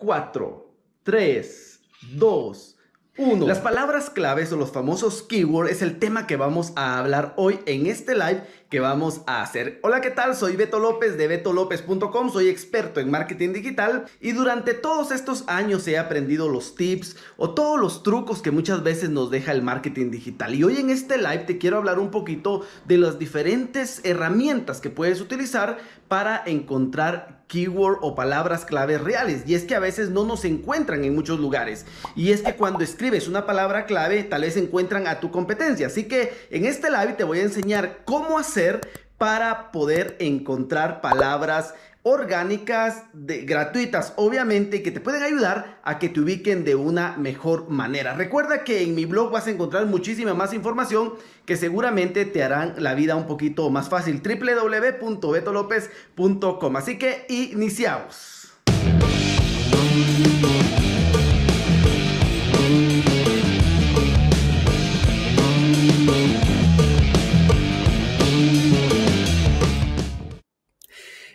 4, 3, 2, 1. Las palabras claves o los famosos keywords es el tema que vamos a hablar hoy en este live que vamos a hacer. Hola, ¿qué tal? Soy Beto López de BetoLópez.com. soy experto en marketing digital y durante todos estos años he aprendido los tips o todos los trucos que muchas veces nos deja el marketing digital. Y hoy en este live te quiero hablar un poquito de las diferentes herramientas que puedes utilizar para encontrar keyword o palabras claves reales. Y es que a veces no nos encuentran en muchos lugares. Y es que cuando escribes una palabra clave, tal vez encuentran a tu competencia. Así que en este live te voy a enseñar cómo hacer para poder encontrar palabras orgánicas de, gratuitas, obviamente, que te pueden ayudar a que te ubiquen de una mejor manera. Recuerda que en mi blog vas a encontrar muchísima más información que seguramente te harán la vida un poquito más fácil. www.betolopez.com. Así que iniciamos.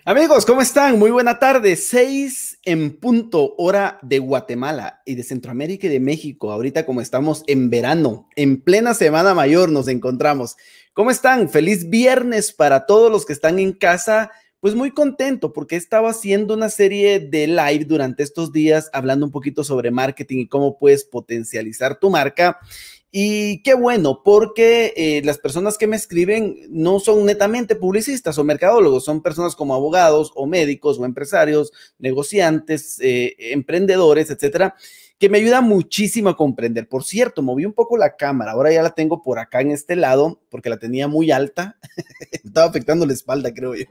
Amigos, ¿cómo están? Muy buena tarde. Seis en punto, hora de Guatemala y de Centroamérica y de México. Ahorita como estamos en verano, en plena Semana Mayor nos encontramos. ¿Cómo están? Feliz viernes para todos los que están en casa. Pues muy contento porque he estado haciendo una serie de live durante estos días hablando un poquito sobre marketing y cómo puedes potencializar tu marca. Y qué bueno, porque eh, las personas que me escriben no son netamente publicistas o mercadólogos, son personas como abogados o médicos o empresarios, negociantes, eh, emprendedores, etcétera, que me ayuda muchísimo a comprender. Por cierto, moví un poco la cámara, ahora ya la tengo por acá en este lado, porque la tenía muy alta, estaba afectando la espalda, creo yo.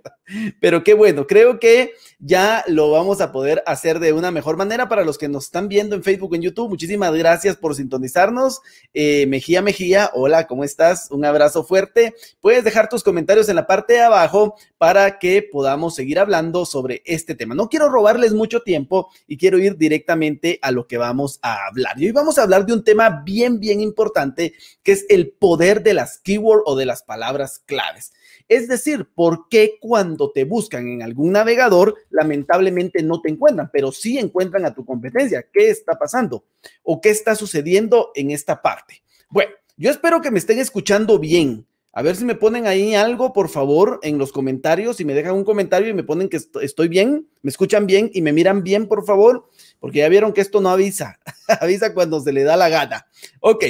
Pero qué bueno, creo que ya lo vamos a poder hacer de una mejor manera para los que nos están viendo en Facebook, en YouTube. Muchísimas gracias por sintonizarnos. Eh, eh, Mejía Mejía, hola, ¿cómo estás? Un abrazo fuerte. Puedes dejar tus comentarios en la parte de abajo para que podamos seguir hablando sobre este tema. No quiero robarles mucho tiempo y quiero ir directamente a lo que vamos a hablar. Y hoy vamos a hablar de un tema bien, bien importante, que es el poder de las keywords o de las palabras claves. Es decir, ¿por qué cuando te buscan en algún navegador, lamentablemente no te encuentran, pero sí encuentran a tu competencia? ¿Qué está pasando? ¿O qué está sucediendo en esta parte? Bueno, yo espero que me estén escuchando bien. A ver si me ponen ahí algo, por favor, en los comentarios. Si me dejan un comentario y me ponen que estoy bien, me escuchan bien y me miran bien, por favor, porque ya vieron que esto no avisa. avisa cuando se le da la gana. Ok.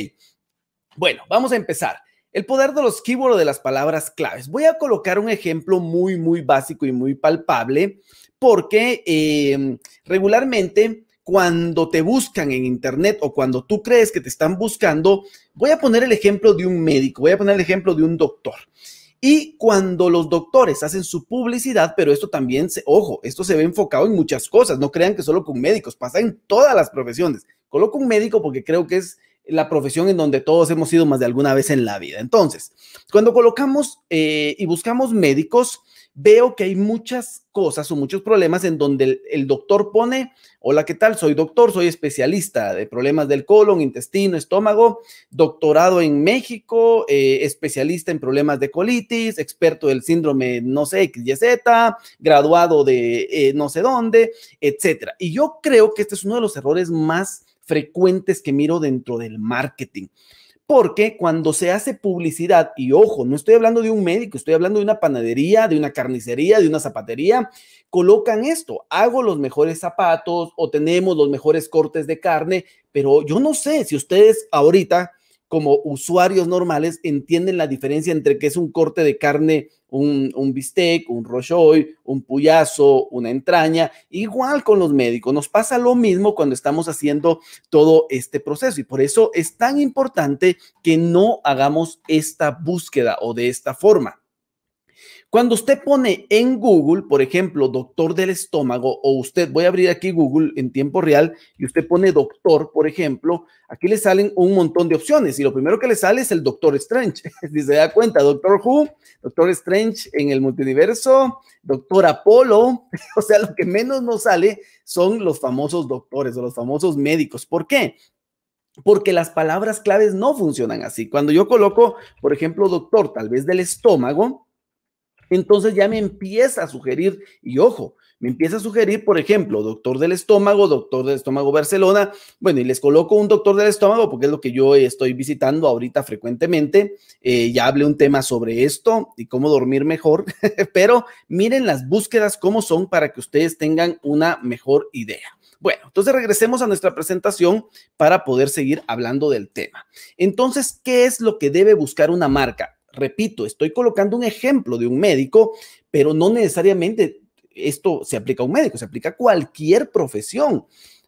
Bueno, vamos a empezar. El poder de los keywords de las palabras claves. Voy a colocar un ejemplo muy, muy básico y muy palpable, porque eh, regularmente cuando te buscan en Internet o cuando tú crees que te están buscando, voy a poner el ejemplo de un médico, voy a poner el ejemplo de un doctor. Y cuando los doctores hacen su publicidad, pero esto también, ojo, esto se ve enfocado en muchas cosas, no crean que solo con médicos, pasa en todas las profesiones. Coloco un médico porque creo que es la profesión en donde todos hemos sido más de alguna vez en la vida. Entonces, cuando colocamos eh, y buscamos médicos, veo que hay muchas cosas o muchos problemas en donde el, doctor pone, hola, ¿qué tal? Soy doctor, soy especialista de problemas del colon, intestino, estómago, doctorado en México, eh, especialista en problemas de colitis, experto del síndrome, no sé, XYZ, graduado de eh, no sé dónde, etcétera. Y yo creo que este es uno de los errores más frecuentes que miro dentro del marketing. Porque cuando se hace publicidad, y ojo, no estoy hablando de un médico, estoy hablando de una panadería, de una carnicería, de una zapatería, colocan esto, hago los mejores zapatos o tenemos los mejores cortes de carne, pero yo no sé si ustedes ahorita como usuarios normales entienden la diferencia entre que es un corte de carne, un, bistec, un rochoy, un puyazo, una entraña. Igual con los médicos, nos pasa lo mismo cuando estamos haciendo todo este proceso y por eso es tan importante que no hagamos esta búsqueda o de esta forma. Cuando usted pone en Google, por ejemplo, doctor del estómago, o usted, voy a abrir aquí Google en tiempo real, y usted pone doctor, por ejemplo, aquí le salen un montón de opciones, y lo primero que le sale es el doctor Strange. si se da cuenta, doctor Who, doctor Strange en el multiverso, doctor Apolo, o sea, lo que menos nos sale son los famosos doctores o los famosos médicos. ¿Por qué? porque las palabras claves no funcionan así. Cuando yo coloco, por ejemplo, doctor, tal vez del estómago, entonces ya me empieza a sugerir, y ojo, me empieza a sugerir, por ejemplo, doctor del estómago, doctor del estómago Barcelona, bueno, y les coloco un doctor del estómago porque es lo que yo estoy visitando ahorita frecuentemente, eh, ya hablé un tema sobre esto y cómo dormir mejor, pero miren las búsquedas cómo son para que ustedes tengan una mejor idea. Bueno, entonces regresemos a nuestra presentación para poder seguir hablando del tema. Entonces, ¿qué es lo que debe buscar una marca? repito, estoy colocando un ejemplo de un médico, pero no necesariamente esto se aplica a un médico, se aplica a cualquier profesión.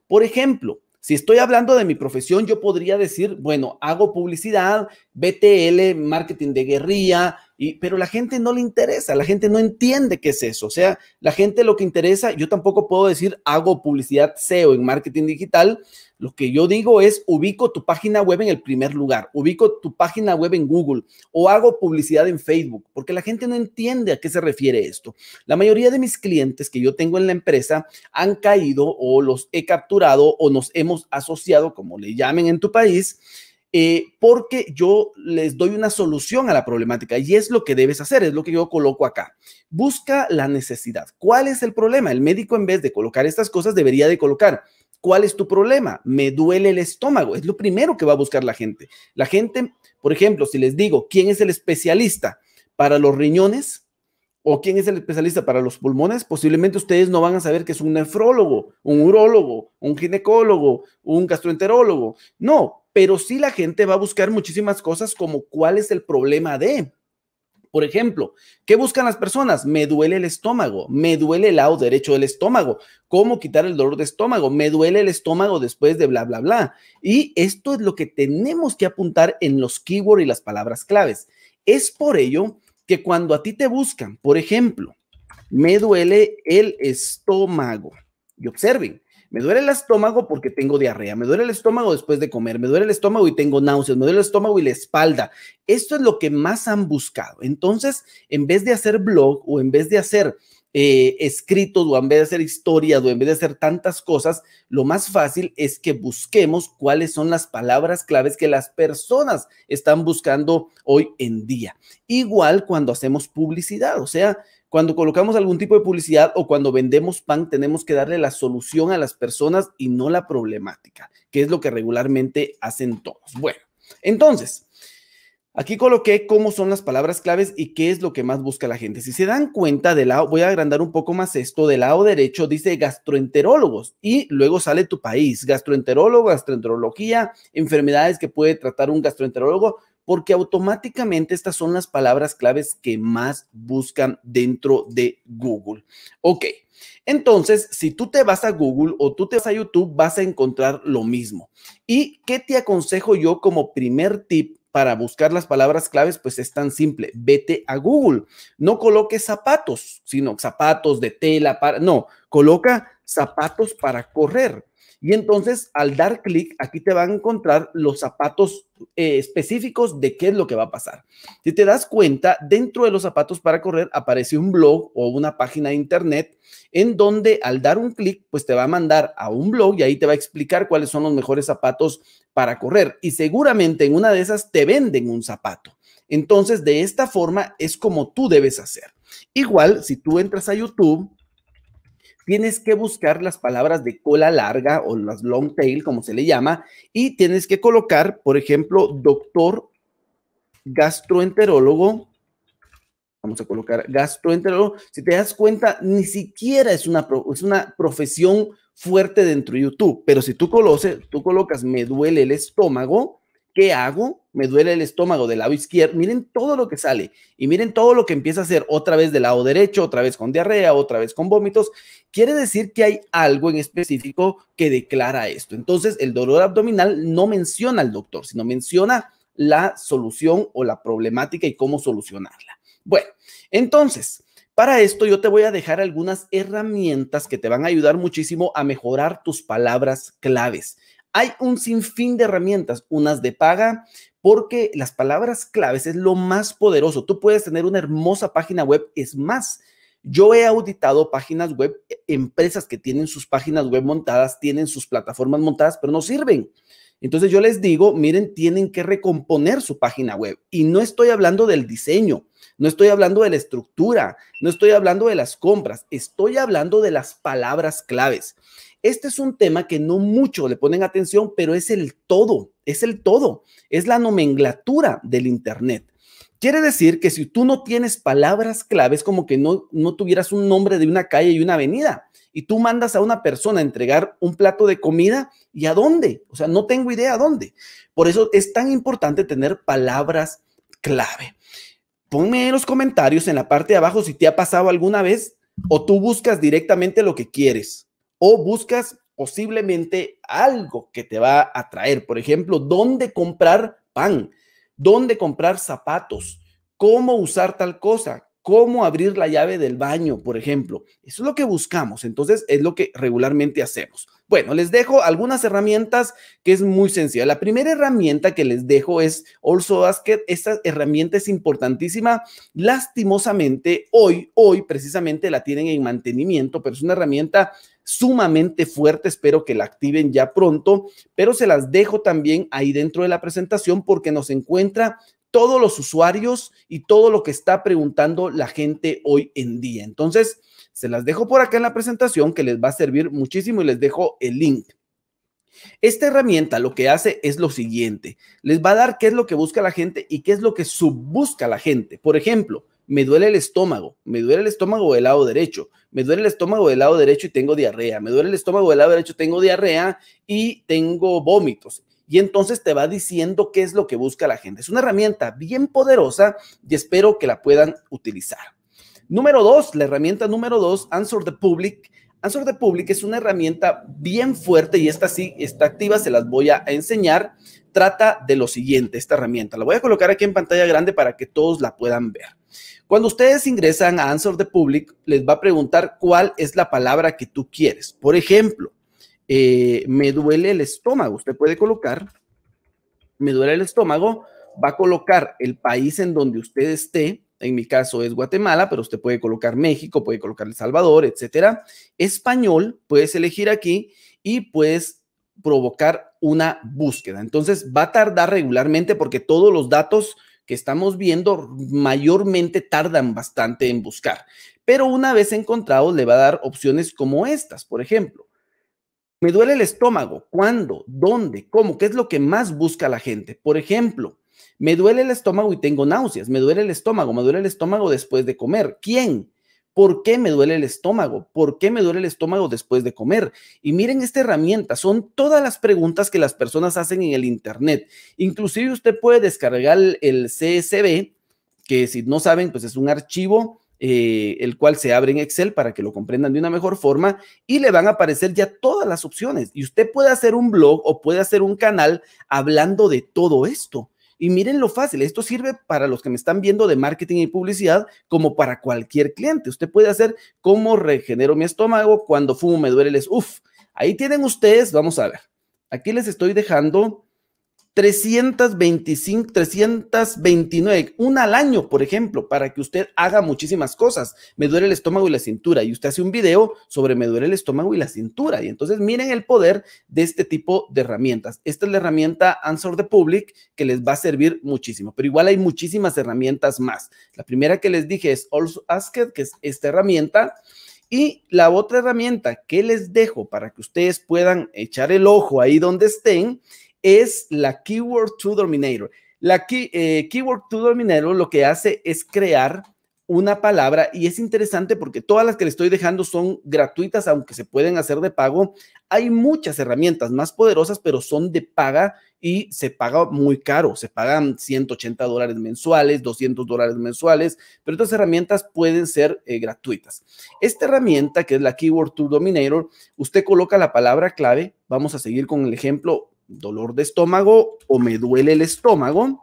Por ejemplo, si estoy hablando de mi profesión, yo podría decir, bueno, hago publicidad, BTL, marketing de guerrilla, y, pero la gente no le interesa, la gente no entiende qué es eso. O sea, la gente lo que interesa, yo tampoco puedo decir hago publicidad SEO en marketing digital. Lo que yo digo es ubico tu página web en el primer lugar, ubico tu página web en Google o hago publicidad en Facebook, porque la gente no entiende a qué se refiere esto. La mayoría de mis clientes que yo tengo en la empresa han caído o los he capturado o nos hemos asociado, como le llamen en tu país, eh, porque yo les doy una solución a la problemática y es lo que debes hacer, es lo que yo coloco acá. Busca la necesidad. ¿Cuál es el problema? El médico en vez de colocar estas cosas debería de colocar. ¿Cuál es tu problema? Me duele el estómago. Es lo primero que va a buscar la gente. La gente, por ejemplo, si les digo, ¿quién es el especialista para los riñones? ¿O quién es el especialista para los pulmones? Posiblemente ustedes no van a saber que es un nefrólogo, un urólogo, un ginecólogo, un gastroenterólogo. No, pero sí la gente va a buscar muchísimas cosas como cuál es el problema de. Por ejemplo, ¿qué buscan las personas? Me duele el estómago, me duele el lado derecho del estómago, cómo quitar el dolor de estómago, me duele el estómago después de bla, bla, bla. Y esto es lo que tenemos que apuntar en los keywords y las palabras claves. Es por ello que cuando a ti te buscan, por ejemplo, me duele el estómago, y observen, me duele el estómago porque tengo diarrea, me duele el estómago después de comer, me duele el estómago y tengo náuseas, me duele el estómago y la espalda. Esto es lo que más han buscado. Entonces, en vez de hacer blog o en vez de hacer eh, escritos o en vez de hacer historias o en vez de hacer tantas cosas, lo más fácil es que busquemos cuáles son las palabras claves que las personas están buscando hoy en día. Igual cuando hacemos publicidad, o sea, cuando colocamos algún tipo de publicidad o cuando vendemos pan, tenemos que darle la solución a las personas y no la problemática, que es lo que regularmente hacen todos. Bueno, entonces, Aquí coloqué cómo son las palabras claves y qué es lo que más busca la gente. Si se dan cuenta, del lado, voy a agrandar un poco más esto, del lado derecho dice gastroenterólogos y luego sale tu país, gastroenterólogo, gastroenterología, enfermedades que puede tratar un gastroenterólogo, porque automáticamente estas son las palabras claves que más buscan dentro de Google. Ok, entonces si tú te vas a Google o tú te vas a YouTube, vas a encontrar lo mismo. ¿Y qué te aconsejo yo como primer tip? Para buscar las palabras claves, pues es tan simple. Vete a Google. No coloques zapatos, sino zapatos de tela. Para, no, coloca zapatos para correr y entonces al dar clic, aquí te van a encontrar los zapatos eh, específicos de qué es lo que va a pasar. Si te das cuenta, dentro de los zapatos para correr aparece un blog o una página de internet en donde al dar un clic, pues te va a mandar a un blog y ahí te va a explicar cuáles son los mejores zapatos para correr. Y seguramente en una de esas te venden un zapato. Entonces, de esta forma es como tú debes hacer. Igual, si tú entras a YouTube tienes que buscar las palabras de cola larga o las long tail, como se le llama, y tienes que colocar, por ejemplo, doctor gastroenterólogo. Vamos a colocar gastroenterólogo. Si te das cuenta, ni siquiera es una, es una profesión fuerte dentro de YouTube, pero si tú, tú colocas me duele el estómago, ¿qué hago? me duele el estómago del lado izquierdo. Miren todo lo que sale y miren todo lo que empieza a hacer otra vez del lado derecho, otra vez con diarrea, otra vez con vómitos. Quiere decir que hay algo en específico que declara esto. Entonces, el dolor abdominal no menciona al doctor, sino menciona la solución o la problemática y cómo solucionarla. Bueno, entonces, para esto yo te voy a dejar algunas herramientas que te van a ayudar muchísimo a mejorar tus palabras claves. Hay un sinfín de herramientas, unas de paga, porque las palabras claves es lo más poderoso. Tú puedes tener una hermosa página web, es más, yo he auditado páginas web, e, empresas que tienen sus páginas web montadas, tienen sus plataformas montadas, pero no sirven. Entonces yo les digo, miren, tienen que recomponer su página web. Y no estoy hablando del diseño, no estoy hablando de la estructura, no estoy hablando de las compras, estoy hablando de las palabras claves. Este es un tema que no mucho le ponen atención, pero es el todo, es el todo, es la nomenclatura del Internet. Quiere decir que si tú no tienes palabras claves, como que no, no tuvieras un nombre de una calle y una avenida, y tú mandas a una persona a entregar un plato de comida, ¿y a dónde? O sea, no tengo idea a dónde. Por eso es tan importante tener palabras clave. Ponme en los comentarios en la parte de abajo si te ha pasado alguna vez o tú buscas directamente lo que quieres o buscas posiblemente algo que te va a atraer. Por ejemplo, dónde comprar pan, dónde comprar zapatos, cómo usar tal cosa, cómo abrir la llave del baño, por ejemplo. Eso es lo que buscamos, entonces es lo que regularmente hacemos. Bueno, les dejo algunas herramientas que es muy sencilla. La primera herramienta que les dejo es Also Basket. Esta herramienta es importantísima. Lastimosamente, hoy, hoy precisamente la tienen en mantenimiento, pero es una herramienta sumamente fuerte. Espero que la activen ya pronto, pero se las dejo también ahí dentro de la presentación porque nos encuentra todos los usuarios y todo lo que está preguntando la gente hoy en día. Entonces, se las dejo por acá en la presentación que les va a servir muchísimo y les dejo el link. Esta herramienta lo que hace es lo siguiente, les va a dar qué es lo que busca la gente y qué es lo que subbusca la gente. Por ejemplo, me duele el estómago, me duele el estómago del lado derecho, me duele el estómago del lado derecho y tengo diarrea, me duele el estómago del lado derecho, tengo diarrea y tengo vómitos y entonces te va diciendo qué es lo que busca la gente. Es una herramienta bien poderosa y espero que la puedan utilizar. Número dos, la herramienta número dos, Answer the Public. Answer the Public es una herramienta bien fuerte y esta sí está activa, se las voy a enseñar. Trata de lo siguiente, esta herramienta. La voy a colocar aquí en pantalla grande para que todos la puedan ver. Cuando ustedes ingresan a Answer the Public, les va a preguntar cuál es la palabra que tú quieres. Por ejemplo, eh, me duele el estómago. Usted puede colocar, me duele el estómago, va a colocar el país en donde usted esté. En mi caso es Guatemala, pero usted puede colocar México, puede colocar El Salvador, etcétera. Español, puedes elegir aquí y puedes provocar una búsqueda. Entonces va a tardar regularmente porque todos los datos que estamos viendo mayormente tardan bastante en buscar. Pero una vez encontrados, le va a dar opciones como estas, por ejemplo. Me duele el estómago. ¿Cuándo? ¿Dónde? ¿Cómo? ¿Qué es lo que más busca la gente? Por ejemplo, me duele el estómago y tengo náuseas. Me duele el estómago. Me duele el estómago después de comer. ¿Quién? ¿Por qué me duele el estómago? ¿Por qué me duele el estómago después de comer? Y miren esta herramienta. Son todas las preguntas que las personas hacen en el Internet. Inclusive usted puede descargar el CSV, que si no saben, pues es un archivo eh, el cual se abre en Excel para que lo comprendan de una mejor forma y le van a aparecer ya todas las opciones. Y usted puede hacer un blog o puede hacer un canal hablando de todo esto. Y miren lo fácil, esto sirve para los que me están viendo de marketing y publicidad como para cualquier cliente. Usted puede hacer cómo regenero mi estómago, cuando fumo me duele les... Uf, ahí tienen ustedes, vamos a ver. Aquí les estoy dejando 325, 329, una al año, por ejemplo, para que usted haga muchísimas cosas. Me duele el estómago y la cintura. Y usted hace un video sobre me duele el estómago y la cintura. Y entonces miren el poder de este tipo de herramientas. Esta es la herramienta Answer the Public que les va a servir muchísimo. Pero igual hay muchísimas herramientas más. La primera que les dije es Also Asked, que es esta herramienta. Y la otra herramienta que les dejo para que ustedes puedan echar el ojo ahí donde estén es la Keyword to Dominator. La eh, Keyword to Dominator lo que hace es crear una palabra y es interesante porque todas las que le estoy dejando son gratuitas, aunque se pueden hacer de pago. Hay muchas herramientas más poderosas, pero son de paga y se paga muy caro. Se pagan 180 dólares mensuales, 200 dólares mensuales, pero estas herramientas pueden ser eh, gratuitas. Esta herramienta que es la Keyword to Dominator, usted coloca la palabra clave. Vamos a seguir con el ejemplo dolor de estómago o me duele el estómago.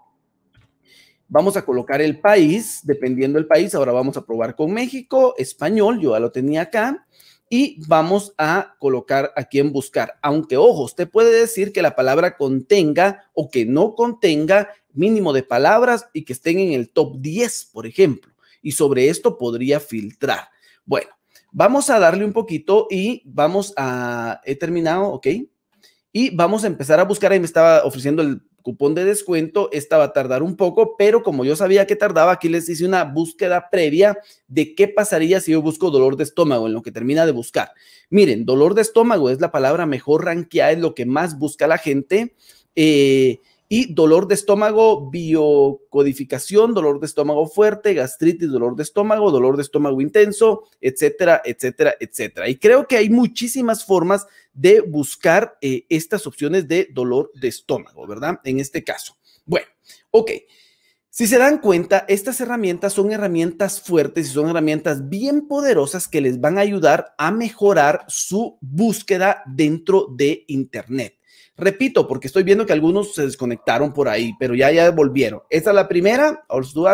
Vamos a colocar el país, dependiendo del país. Ahora vamos a probar con México, español, yo ya lo tenía acá. Y vamos a colocar aquí en buscar. Aunque, ojo, usted puede decir que la palabra contenga o que no contenga mínimo de palabras y que estén en el top 10, por ejemplo. Y sobre esto podría filtrar. Bueno, vamos a darle un poquito y vamos a... He terminado, ¿ok? y vamos a empezar a buscar. Ahí me estaba ofreciendo el cupón de descuento. Esta va a tardar un poco, pero como yo sabía que tardaba, aquí les hice una búsqueda previa de qué pasaría si yo busco dolor de estómago en lo que termina de buscar. Miren, dolor de estómago es la palabra mejor ranqueada, es lo que más busca la gente. Eh, y dolor de estómago, biocodificación, dolor de estómago fuerte, gastritis, dolor de estómago, dolor de estómago intenso, etcétera, etcétera, etcétera. Y creo que hay muchísimas formas de buscar eh, estas opciones de dolor de estómago, ¿verdad? En este caso. Bueno, ok. Si se dan cuenta, estas herramientas son herramientas fuertes y son herramientas bien poderosas que les van a ayudar a mejorar su búsqueda dentro de Internet. Repito, porque estoy viendo que algunos se desconectaron por ahí, pero ya, ya volvieron. Esta es la primera, Alls Do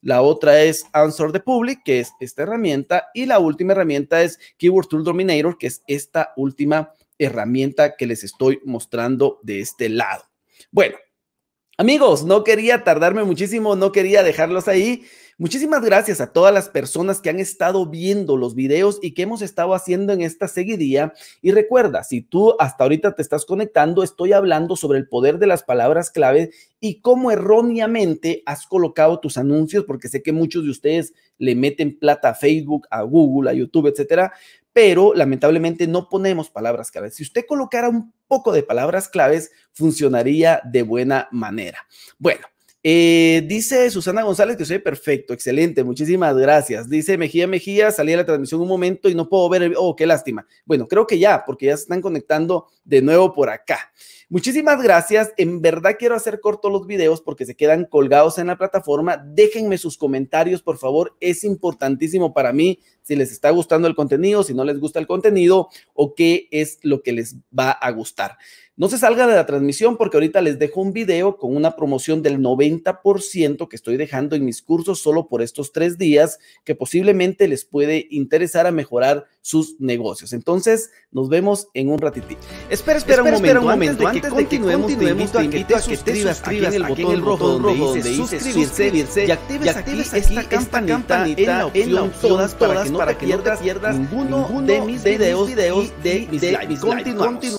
La otra es Answer the Public, que es esta herramienta. Y la última herramienta es Keyword Tool Dominator, que es esta última herramienta que les estoy mostrando de este lado. Bueno, amigos, no quería tardarme muchísimo, no quería dejarlos ahí. Muchísimas gracias a todas las personas que han estado viendo los videos y que hemos estado haciendo en esta seguidía. Y recuerda, si tú hasta ahorita te estás conectando, estoy hablando sobre el poder de las palabras clave y cómo erróneamente has colocado tus anuncios, porque sé que muchos de ustedes le meten plata a Facebook, a Google, a YouTube, etcétera, pero lamentablemente no ponemos palabras claves. Si usted colocara un poco de palabras claves, funcionaría de buena manera. Bueno, eh, dice Susana González que soy perfecto, excelente, muchísimas gracias. Dice Mejía Mejía, salí de la transmisión un momento y no puedo ver, oh, qué lástima. Bueno, creo que ya, porque ya se están conectando de nuevo por acá. Muchísimas gracias. En verdad quiero hacer corto los videos porque se quedan colgados en la plataforma. Déjenme sus comentarios, por favor. Es importantísimo para mí si les está gustando el contenido, si no les gusta el contenido o qué es lo que les va a gustar. No se salga de la transmisión porque ahorita les dejo un video con una promoción del 90% que estoy dejando en mis cursos solo por estos tres días que posiblemente les puede interesar a mejorar sus negocios. Entonces, nos vemos en un ratito Espera, espera, espera un, momento, un momento. Antes de que, continuemos, te invito, a que te suscribas aquí en el botón rojo donde dice, suscribirse y actives, aquí, esta campanita, en la opción todas, para que no te pierdas, ninguno, de mis videos, de, mis Continuamos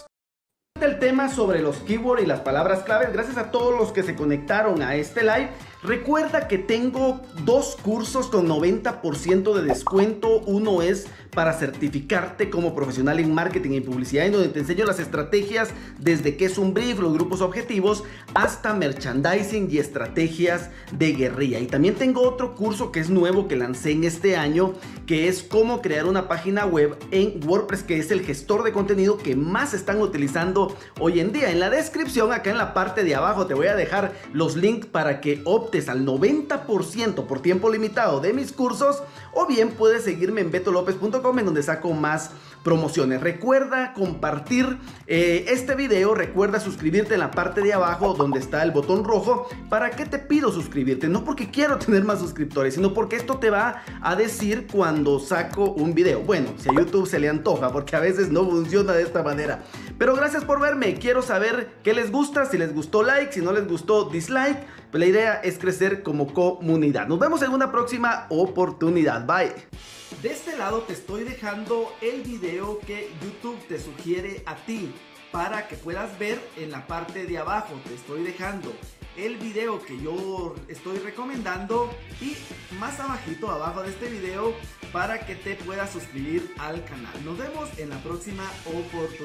el tema sobre los keywords y las palabras claves. Gracias a todos los que se conectaron a este live. Recuerda que tengo dos cursos con 90% de descuento. Uno es para certificarte como profesional en marketing y publicidad, en donde te enseño las estrategias desde que es un brief, los grupos objetivos, hasta merchandising y estrategias de guerrilla. Y también tengo otro curso que es nuevo que lancé en este año, que es cómo crear una página web en WordPress, que es el gestor de contenido que más están utilizando hoy en día. En la descripción, acá en la parte de abajo, te voy a dejar los links para que optes al 90% por tiempo limitado de mis cursos, o bien puedes seguirme en betolopez.com en donde saco más promociones. Recuerda compartir eh, este video, recuerda suscribirte en la parte de abajo donde está el botón rojo. ¿Para qué te pido suscribirte? No porque quiero tener más suscriptores, sino porque esto te va a decir cuando saco un video. Bueno, si a YouTube se le antoja, porque a veces no funciona de esta manera. Pero gracias por verme, quiero saber qué les gusta, si les gustó like, si no les gustó dislike. Pues la idea es crecer como comunidad. Nos vemos en una próxima oportunidad. Bye. De este lado te estoy dejando el video que YouTube te sugiere a ti para que puedas ver en la parte de abajo. Te estoy dejando el video que yo estoy recomendando y más abajito abajo de este video para que te puedas suscribir al canal. Nos vemos en la próxima oportunidad.